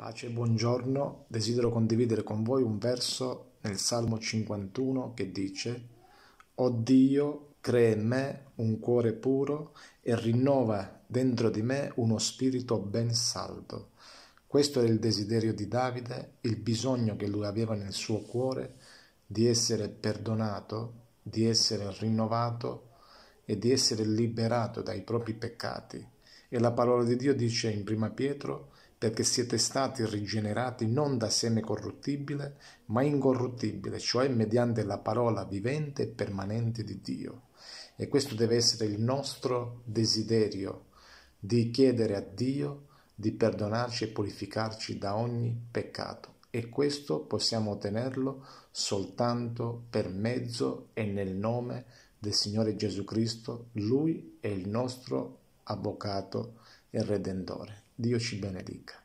Pace e buongiorno, desidero condividere con voi un verso nel Salmo 51 che dice O Dio, crea in me un cuore puro e rinnova dentro di me uno spirito ben saldo. Questo era il desiderio di Davide, il bisogno che lui aveva nel suo cuore di essere perdonato, di essere rinnovato e di essere liberato dai propri peccati. E la parola di Dio dice in prima Pietro perché siete stati rigenerati non da seme corruttibile, ma incorruttibile, cioè mediante la parola vivente e permanente di Dio. E questo deve essere il nostro desiderio di chiedere a Dio di perdonarci e purificarci da ogni peccato. E questo possiamo ottenerlo soltanto per mezzo e nel nome del Signore Gesù Cristo. Lui è il nostro avvocato e redentore. Dio ci benedica.